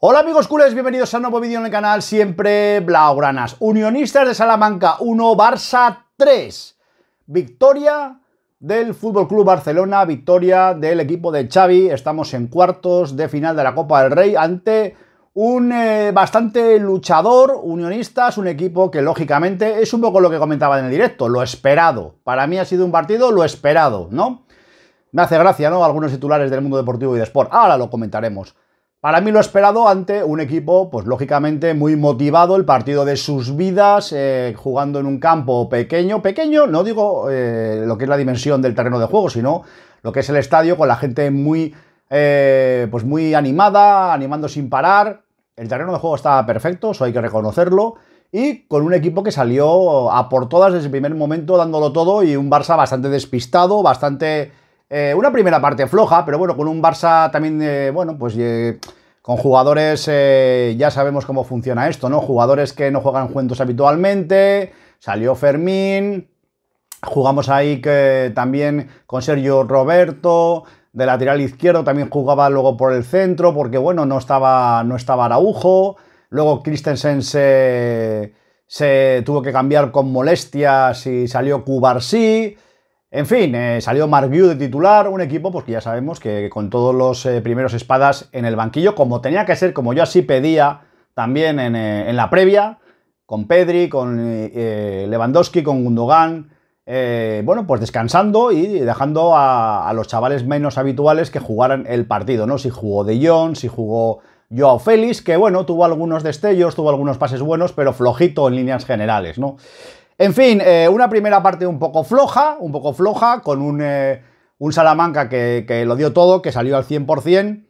Hola amigos culés, bienvenidos a un nuevo vídeo en el canal Siempre Blaugranas. Unionistas de Salamanca 1, Barça 3. Victoria del FC Club Barcelona, victoria del equipo de Xavi. Estamos en cuartos de final de la Copa del Rey ante un eh, bastante luchador, unionistas, un equipo que lógicamente es un poco lo que comentaba en el directo, lo esperado. Para mí ha sido un partido lo esperado, ¿no? Me hace gracia, ¿no? Algunos titulares del mundo deportivo y de sport. Ahora lo comentaremos. Para mí lo he esperado ante un equipo, pues lógicamente muy motivado, el partido de sus vidas, eh, jugando en un campo pequeño, pequeño, no digo eh, lo que es la dimensión del terreno de juego, sino lo que es el estadio con la gente muy, eh, pues muy animada, animando sin parar. El terreno de juego estaba perfecto, eso hay que reconocerlo. Y con un equipo que salió a por todas desde el primer momento, dándolo todo, y un Barça bastante despistado, bastante una primera parte floja, pero bueno, con un Barça también, bueno, pues con jugadores, eh, ya sabemos cómo funciona esto, ¿no? Jugadores que no juegan juntos habitualmente, salió Fermín, jugamos ahí que, también con Sergio Roberto, de lateral izquierdo también jugaba luego por el centro, porque bueno, no estaba, no estaba Araujo, luego Christensen se, se tuvo que cambiar con molestias y salió Cubarsí, en fin, eh, salió View de titular, un equipo pues que ya sabemos que con todos los eh, primeros espadas en el banquillo, como tenía que ser, como yo así pedía también en, eh, la previa, con Pedri, con Lewandowski, con Gundogan, bueno, pues descansando y dejando a, a, los chavales menos habituales que jugaran el partido, ¿no? Si jugó De Jong, si jugó Joao Félix, que bueno, tuvo algunos destellos, tuvo algunos pases buenos, pero flojito en líneas generales, ¿no? En fin, eh, una primera parte un poco floja, un poco floja, con un, eh, Salamanca que, lo dio todo, que salió al 100%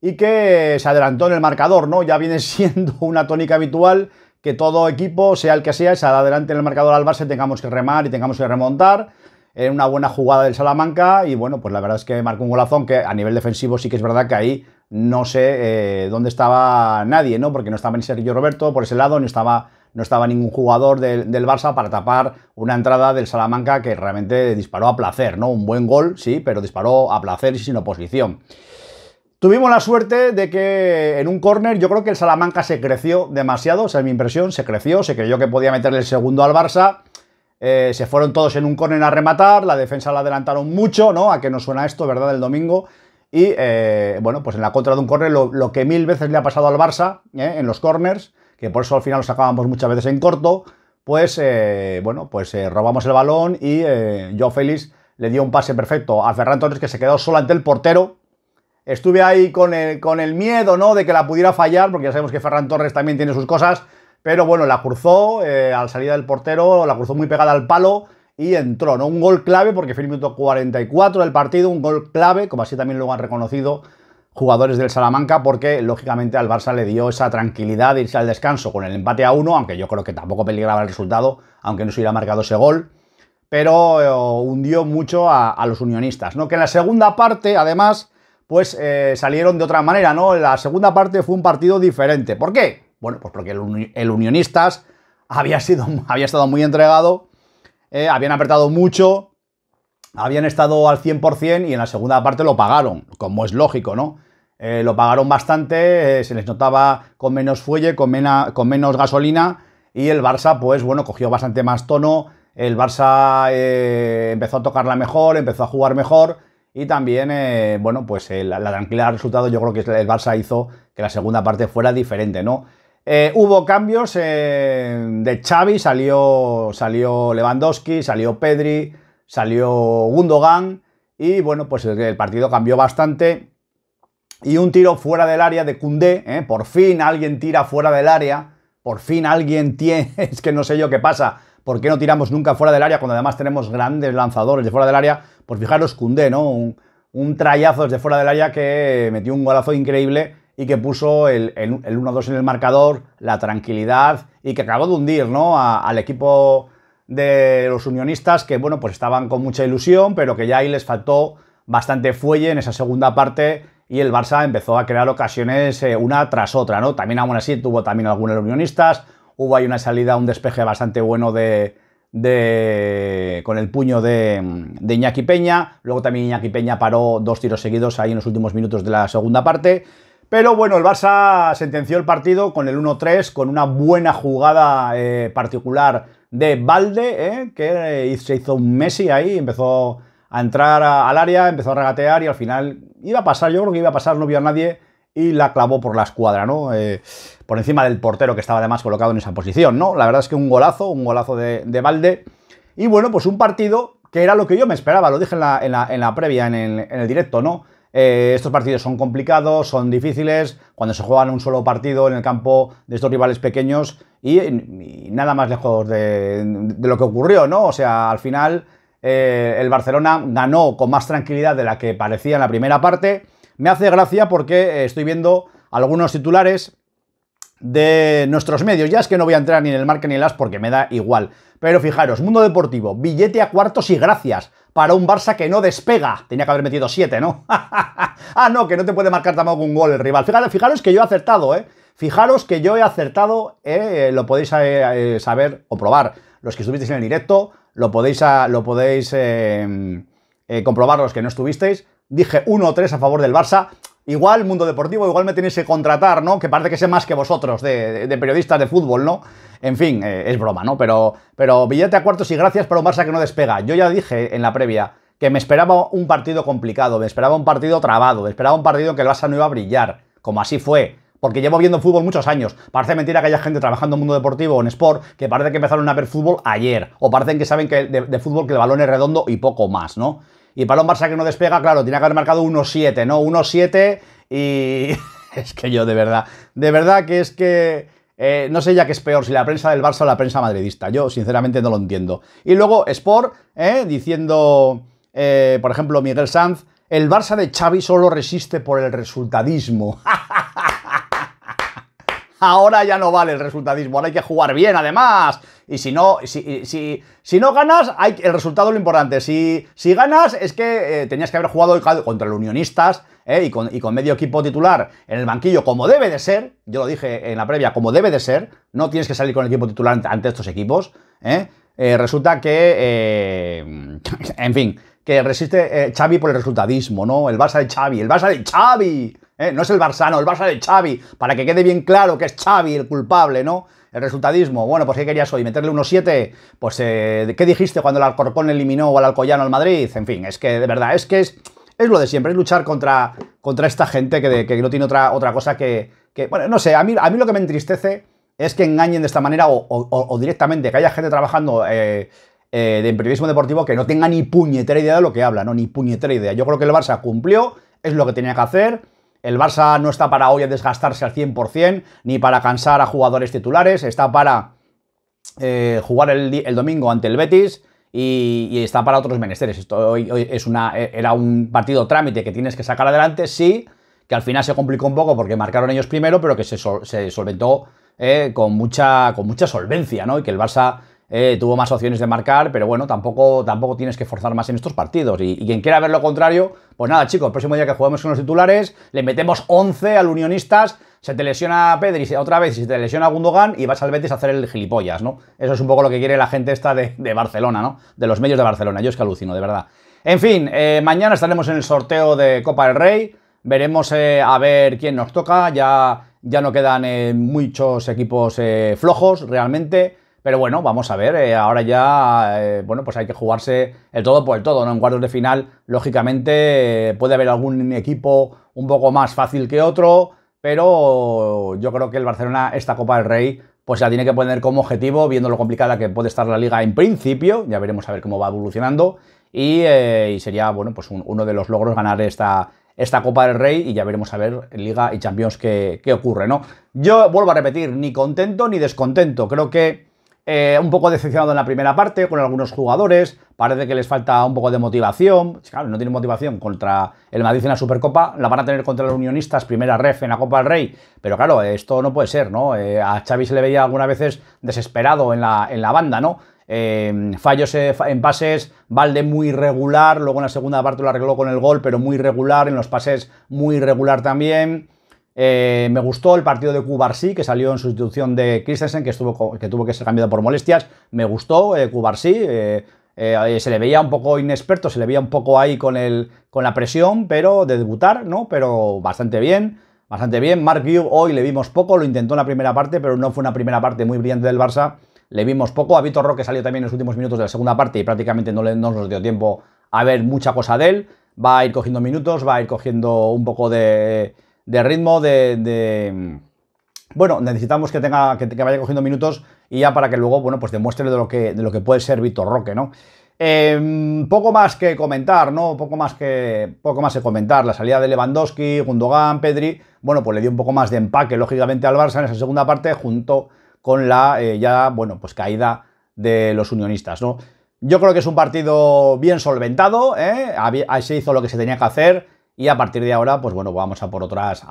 y que se adelantó en el marcador, ¿no? Ya viene siendo una tónica habitual que todo equipo, sea el que sea, se adelante en el marcador al Barça, tengamos que remar y tengamos que remontar. En eh, una buena jugada del Salamanca y bueno, pues la verdad es que marcó un golazón que a nivel defensivo sí que es verdad que ahí no sé dónde estaba nadie, ¿no? Porque no estaba ni Sergio Roberto por ese lado, ni estaba no estaba ningún jugador del, Barça para tapar una entrada del Salamanca que realmente disparó a placer, ¿no? Un buen gol, sí, pero disparó a placer y sin oposición. Tuvimos la suerte de que en un córner yo creo que el Salamanca se creció demasiado, esa es mi impresión, se creció, se creyó que podía meterle el segundo al Barça. Eh, se fueron todos en un córner a rematar, la defensa la adelantaron mucho, ¿no? A que nos suena esto, ¿verdad? El domingo. Y eh, bueno, pues en la contra de un córner, lo, que mil veces le ha pasado al Barça, ¿eh? en los córners que por eso al final lo sacábamos muchas veces en corto, pues eh, bueno, pues eh, robamos el balón y yo eh, Félix le dio un pase perfecto a Ferran Torres que se quedó solo ante el portero. Estuve ahí con el, miedo, ¿no? De que la pudiera fallar, porque ya sabemos que Ferran Torres también tiene sus cosas, pero bueno, la cruzó al salida del portero, la cruzó muy pegada al palo y entró, ¿no? Un gol clave, porque fue el minuto 44 del partido, un gol clave, como así también lo han reconocido jugadores del Salamanca porque lógicamente al Barça le dio esa tranquilidad de irse al descanso con el empate a uno, aunque yo creo que tampoco peligraba el resultado, aunque no se hubiera marcado ese gol, pero eh, hundió mucho a, los unionistas, ¿no? Que en la segunda parte, además, pues eh, salieron de otra manera, ¿no? La segunda parte fue un partido diferente. ¿Por qué? Bueno, pues porque el, Unionistas había, sido, había estado muy entregado, eh, habían apretado mucho, habían estado al 100% y en la segunda parte lo pagaron, como es lógico, ¿no? Eh, lo pagaron bastante, eh, se les notaba con menos fuelle, con, menos gasolina y el Barça, pues bueno, cogió bastante más tono, el Barça eh, empezó a tocarla mejor, empezó a jugar mejor y también, bueno, pues la, resultado yo creo que el Barça hizo que la segunda parte fuera diferente, ¿no? hubo cambios de Xavi, salió, salió Lewandowski, salió Pedri, salió Gundogan y bueno, pues el, partido cambió bastante. Y un tiro fuera del área de Kundé, ¿eh? por fin alguien tira fuera del área, por fin alguien tiene, es que no sé yo qué pasa, ¿por qué no tiramos nunca fuera del área cuando además tenemos grandes lanzadores de fuera del área? Pues fijaros Cundé, ¿no? Un, un trayazo desde fuera del área que metió un golazo increíble y que puso el, el, 1-2 en el marcador, la tranquilidad y que acabó de hundir ¿no? al equipo de los unionistas que, bueno, pues estaban con mucha ilusión, pero que ya ahí les faltó bastante fuelle en esa segunda parte y el Barça empezó a crear ocasiones eh, una tras otra, ¿no? También aún así tuvo también algunos unionistas, hubo ahí una salida, un despeje bastante bueno de, con el puño de, de, Iñaki Peña. Luego también Iñaki Peña paró dos tiros seguidos ahí en los últimos minutos de la segunda parte. Pero bueno, el Barça sentenció el partido con el 1-3, con una buena jugada eh, particular de balde, ¿eh? que eh, se hizo un Messi ahí, empezó a entrar al área, empezó a regatear y al final iba a pasar, yo creo que iba a pasar, no vio a nadie y la clavó por la escuadra, ¿no? Eh, por encima del portero que estaba además colocado en esa posición, ¿no? La verdad es que un golazo, un golazo de, de balde. Y bueno, pues un partido que era lo que yo me esperaba, lo dije en la, previa, en el, en el directo, ¿no? Eh, estos partidos son complicados, son difíciles, cuando se juegan un solo partido en el campo de estos rivales pequeños y, nada más lejos de, lo que ocurrió, ¿no? O sea, al final eh, el Barcelona ganó con más tranquilidad de la que parecía en la primera parte. Me hace gracia porque eh, estoy viendo algunos titulares de nuestros medios. Ya es que no voy a entrar ni en el marca ni en las porque me da igual. Pero fijaros, Mundo Deportivo, billete a cuartos y gracias para un Barça que no despega. Tenía que haber metido 7, ¿no? ah, no, que no te puede marcar tampoco un gol el rival. Fijaros, que yo he acertado, ¿eh? Fijaros que yo he acertado, ¿eh? lo podéis eh, saber o probar. Los que estuvisteis en el directo, lo podéis, ah, lo podéis eh, comprobar los que no estuvisteis. Dije 1-3 a favor del Barça. Igual mundo deportivo, igual me tenéis que contratar, ¿no? Que parece que sé más que vosotros de, periodistas de fútbol, ¿no? En fin, eh, es broma, ¿no? Pero, pero billete a cuartos y gracias pero un Barça que no despega. Yo ya dije en la previa que me esperaba un partido complicado, me esperaba un partido trabado, me esperaba un partido que el Barça no iba a brillar, como así fue. Porque llevo viendo fútbol muchos años. Parece mentira que haya gente trabajando en mundo deportivo o en sport que parece que empezaron a ver fútbol ayer. O parecen que saben que de fútbol que el balón es redondo y poco más, ¿no? Y para un Barça que no despega, claro, tiene que haber marcado 1-7, ¿no? 1-7 y... es que yo, de verdad, de verdad que es que... Eh, no sé ya qué es peor, si la prensa del Barça o la prensa madridista. Yo, sinceramente, no lo entiendo. Y luego Sport, eh, diciendo, eh, por ejemplo, Miguel Sanz, el Barça de Xavi solo resiste por el resultadismo. ahora ya no vale el resultadismo, ahora hay que jugar bien además. Y si no, si, si, no ganas, hay, el resultado es lo importante. Si, si ganas es que eh, tenías que haber jugado contra los unionistas eh, y, con, medio equipo titular en el banquillo como debe de ser. Yo lo dije en la previa, como debe de ser. No tienes que salir con el equipo titular ante, estos equipos. Eh. resulta que... en fin, que resiste Xavi por el resultadismo, ¿no? El Barça de Xavi, el Barça de Xavi. ¿eh? No es el Barça, no, el Barça de Xavi, para que quede bien claro que es Xavi el culpable, ¿no? El resultadismo, bueno, pues ¿qué querías hoy? ¿Meterle 1-7? Pues eh, ¿qué dijiste cuando el Alcorcón eliminó o al Alcoyano al Madrid? En fin, es que de verdad, es que es, es lo de siempre, es luchar contra, contra esta gente que, no tiene otra, otra cosa que, Bueno, no sé, a mí, a mí lo que me entristece es que engañen de esta manera o, directamente que haya gente trabajando... Eh, eh, de periodismo deportivo que no tenga ni puñetera idea de lo que habla, ¿no? Ni puñetera idea. Yo creo que el Barça cumplió, es lo que tenía que hacer. El Barça no está para hoy desgastarse al 100%, ni para cansar a jugadores titulares, está para eh, jugar el, domingo ante el Betis y, está para otros menesteres. Esto hoy, es una, e-, era un partido trámite que tienes que sacar adelante, sí, que al final se complicó un poco porque marcaron ellos primero, pero que se, solventó eh, con, mucha, con mucha solvencia, ¿no? Y que el Barça eh, tuvo más opciones de marcar, pero bueno, tampoco, tampoco tienes que forzar más en estos partidos. Y, quien quiera ver lo contrario, pues nada, chicos, el próximo día que juguemos con los titulares, le metemos 11 al Unionistas, se te lesiona Pedri otra vez y se te lesiona Gundogan y vas al Betis a hacer el gilipollas, ¿no? Eso es un poco lo que quiere la gente esta de, Barcelona, ¿no? De los medios de Barcelona, yo es que alucino, de verdad. En fin, eh, mañana estaremos en el sorteo de Copa del Rey, veremos eh, a ver quién nos toca, ya, ya no quedan muchos equipos flojos realmente pero bueno, vamos a ver, eh, ahora ya, eh, bueno, pues hay que jugarse el todo por el todo, ¿no? En cuartos de final, lógicamente, eh, puede haber algún equipo un poco más fácil que otro, pero yo creo que el Barcelona, esta Copa del Rey, pues la tiene que poner como objetivo, viendo lo complicada que puede estar la liga en principio, ya veremos a ver cómo va evolucionando, y, sería, bueno, pues uno de los logros ganar esta, esta Copa del Rey y ya veremos a ver en Liga y Champions qué, qué ocurre, ¿no? Yo vuelvo a repetir, ni contento ni descontento, creo que eh, un poco decepcionado en la primera parte con algunos jugadores, parece que les falta un poco de motivación. Pues claro, no tienen motivación contra el Madrid en la Supercopa, la van a tener contra los Unionistas, primera ref en la Copa del Rey. Pero claro, esto no puede ser, ¿no? Eh, a Xavi se le veía algunas veces desesperado en la, banda, ¿no? Eh, fallos en pases, Valde muy regular, luego en la segunda parte lo arregló con el gol, pero muy regular, en los pases muy regular también. Eh, me gustó el partido de Cubarsí, que salió en sustitución de Christensen, que, estuvo, que tuvo que ser cambiado por molestias. Me gustó eh, Cubarsí. Eh, eh, se le veía un poco inexperto, se le veía un poco ahí con, el, con la presión, pero de debutar, ¿no? Pero bastante bien, bastante bien. Mark View hoy le vimos poco, lo intentó en la primera parte, pero no fue una primera parte muy brillante del Barça. Le vimos poco. A Vitor Roque salió también en los últimos minutos de la segunda parte y prácticamente no nos dio tiempo a ver mucha cosa de él. Va a ir cogiendo minutos, va a ir cogiendo un poco de de ritmo, de, mm, bueno, necesitamos que tenga que, vaya cogiendo minutos y ya para que luego, bueno, pues demuestre de lo que, lo que puede ser Víctor Roque, ¿no? Em, poco más que comentar, ¿no? Poco más que, poco más que comentar. La salida de Lewandowski, Gundogan, Pedri, bueno, pues le dio un poco más de empaque, lógicamente, al Barça en esa segunda parte, junto con la eh, ya, bueno, pues caída de los unionistas, ¿no? Yo creo que es un partido bien solventado, ¿eh? Se hizo lo que se tenía que hacer y a partir de ahora, pues bueno, vamos a por otras,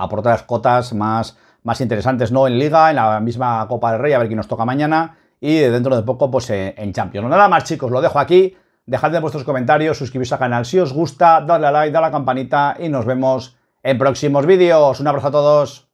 cotas más, más interesantes, ¿no? En Liga, en la misma Copa del Rey, a ver quién nos toca mañana y dentro de poco, pues eh, en Champions. Nada más, chicos, lo dejo aquí. Dejadme vuestros comentarios, suscribiros al canal si os gusta, dadle a like, dadle a la campanita y nos vemos en próximos vídeos. Un abrazo a todos.